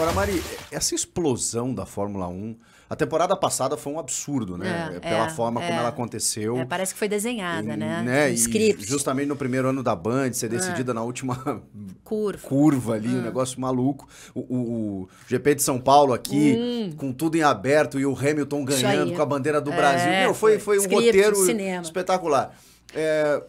Agora, Mari, essa explosão da Fórmula 1, a temporada passada foi um absurdo, né? É, é Pela é, forma é. como ela aconteceu. É, parece que foi desenhada, e, né? né? Script. justamente no primeiro ano da Band, ser ah. decidida na última curva, curva ali, hum. um ah. negócio maluco. O, o, o, GP de São Paulo aqui, hum. com tudo em aberto e o Hamilton ganhando com a bandeira do é, Brasil. Meu, foi, foi, foi um roteiro cinema. espetacular. É,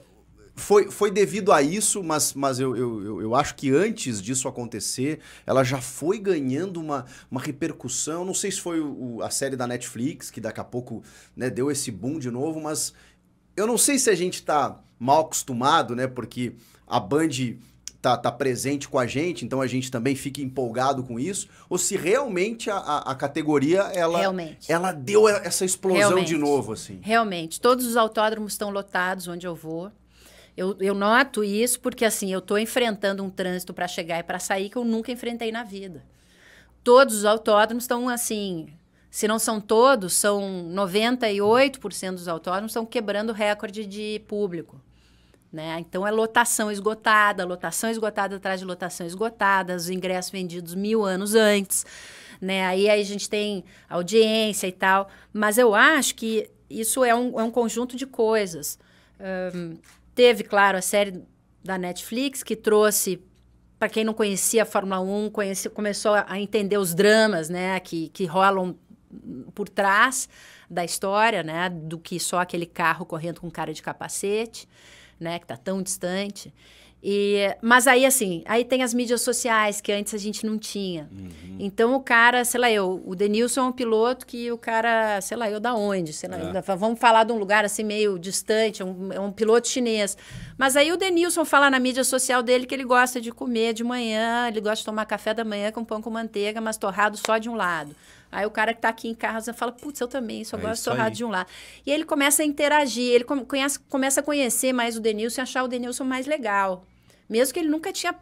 foi, foi devido a isso, mas, mas eu, eu, eu, acho que antes disso acontecer, ela já foi ganhando uma, uma repercussão. Não sei se foi o, a série da Netflix, que daqui a pouco né, deu esse boom de novo, mas eu não sei se a gente está mal acostumado, né? Porque a Band tá, tá presente com a gente, então a gente também fica empolgado com isso, ou se realmente a, a, a categoria ela, realmente. ela deu essa explosão realmente. de novo, assim. Realmente. Todos os autódromos estão lotados onde eu vou. Eu, eu noto isso porque, assim, eu estou enfrentando um trânsito para chegar e para sair que eu nunca enfrentei na vida. Todos os autódromos estão, assim, se não são todos, são 98% dos autódromos estão quebrando recorde de público. Né? Então, é lotação esgotada, lotação esgotada atrás de lotação esgotada, os ingressos vendidos mil anos antes. Né? Aí, aí a gente tem audiência e tal. Mas eu acho que isso é um, é um conjunto de coisas. Um, Teve, claro, a série da Netflix, que trouxe, para quem não conhecia a Fórmula 1, conheci, começou a entender os dramas né, que, que rolam por trás da história, né, do que só aquele carro correndo com cara de capacete, né, que está tão distante. E, mas aí, assim, aí tem as mídias sociais que antes a gente não tinha. Uhum. Então o cara, sei lá, eu, o Denilson é um piloto que o cara, sei lá, eu da onde, sei lá, é. vamos falar de um lugar assim meio distante, é um, é um piloto chinês. Mas aí o Denilson fala na mídia social dele que ele gosta de comer de manhã, ele gosta de tomar café da manhã com pão com manteiga, mas torrado só de um lado. Aí o cara que está aqui em casa fala, putz, eu também, só é gosto de torrado de um lado. E ele começa a interagir, ele come, conhece, começa a conhecer mais o Denilson e achar o Denilson mais legal. Mesmo que ele nunca tinha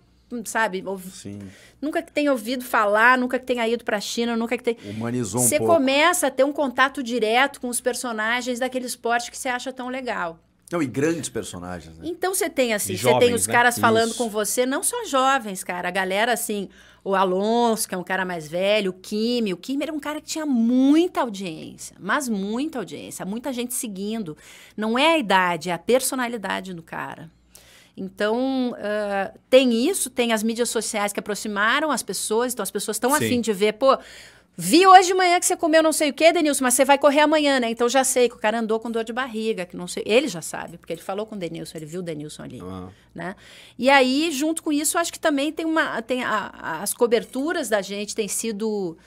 sabe, Sim. nunca que tenha ouvido falar, nunca que tenha ido para a China, nunca que tenha... Humanizou um Você pouco. começa a ter um contato direto com os personagens daquele esporte que você acha tão legal. Não, e grandes personagens, né? Então você tem assim, você tem os né? caras falando com você, não só jovens, cara. A galera assim, o Alonso, que é um cara mais velho, o Kimi, o Kimi era um cara que tinha muita audiência, mas muita audiência, muita gente seguindo. Não é a idade, é a personalidade do cara. Então, uh, tem isso, tem as mídias sociais que aproximaram as pessoas, então as pessoas estão afim de ver, pô. Vi hoje de manhã que você comeu não sei o que, Denilson, mas você vai correr amanhã, né? Então já sei que o cara andou com dor de barriga, que não sei. Ele já sabe, porque ele falou com o Denilson, ele viu o Denilson ali, né? E aí, junto com isso, acho que também tem uma. Tem a, as coberturas da gente têm sido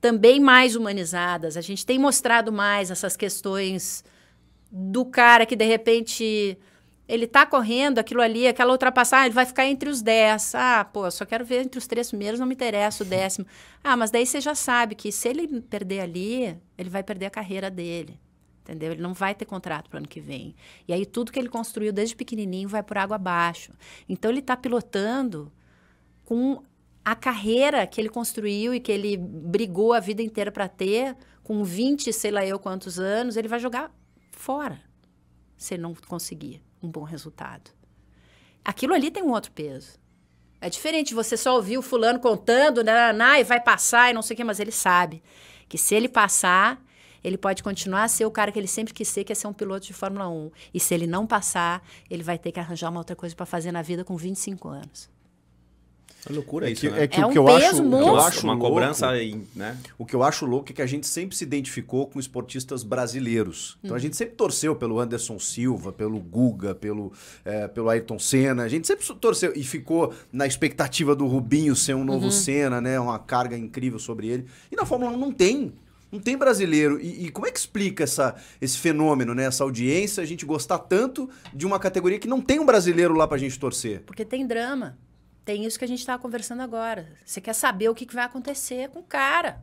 também mais humanizadas. A gente tem mostrado mais essas questões do cara que de repente ele tá correndo, aquilo ali, aquela ultrapassagem, ele vai ficar entre os 10. Ah, pô, só quero ver entre os três primeiros, não me interessa o décimo. Ah, mas daí você já sabe que se ele perder ali, ele vai perder a carreira dele. Entendeu? Ele não vai ter contrato para o ano que vem. E aí tudo que ele construiu desde pequenininho vai por água abaixo. Então ele está pilotando com a carreira que ele construiu e que ele brigou a vida inteira para ter, com 20, sei lá eu quantos anos, ele vai jogar fora se ele não conseguir um bom resultado. Aquilo ali tem um outro peso. É diferente você só ouvir o fulano contando, nananá, né, e vai passar e não sei o quê, mas ele sabe que se ele passar, ele pode continuar a ser o cara que ele sempre quis ser, que é ser um piloto de Fórmula 1. E se ele não passar, ele vai ter que arranjar uma outra coisa para fazer na vida com 25 anos. É loucura é isso, que, né? É, que, é o um que eu acho, monstro. eu acho uma louco, cobrança aí, né? O que eu acho louco é que a gente sempre se identificou com esportistas brasileiros. Então hum. a uhum. gente sempre torceu pelo Anderson Silva, pelo Guga, pelo, é, pelo Ayrton Senna. A gente sempre torceu e ficou na expectativa do Rubinho ser um novo uhum. Senna, né? Uma carga incrível sobre ele. E na Fórmula 1 não tem. Não tem brasileiro. E, e, como é que explica essa, esse fenômeno, né? Essa audiência, a gente gostar tanto de uma categoria que não tem um brasileiro lá pra gente torcer? Porque tem drama. Tem isso que a gente estava tá conversando agora. Você quer saber o que, que vai acontecer com o cara.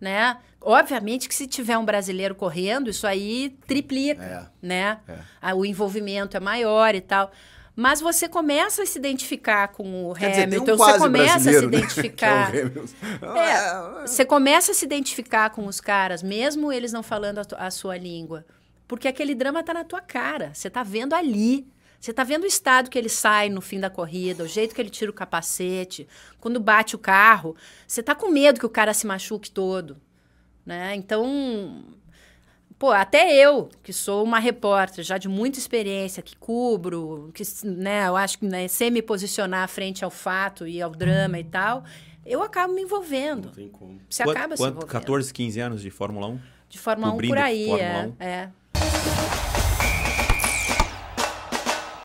Né? Obviamente que se tiver um brasileiro correndo, isso aí triplica, é. né? É. O envolvimento é maior e tal. Mas você começa a se identificar com o Quer Hamilton, dizer, um você começa a se né, é identificar. Né? é, ah, você começa a se identificar com os caras, mesmo eles não falando a, a sua língua. Porque aquele drama está na tua cara, você está vendo ali. Você tá vendo o estado que ele sai no fim da corrida, o jeito que ele tira o capacete, quando bate o carro. Você tá com medo que o cara se machuque todo, né? Então, pô, até eu, que sou uma repórter já de muita experiência, que cubro, que, né, eu acho que né, sem me posicionar frente ao fato e ao drama e tal, eu acabo me envolvendo. Não tem como. Você acaba quanto, se envolvendo. 14, 15 anos de Fórmula 1? De Fórmula 1 por aí, é, é.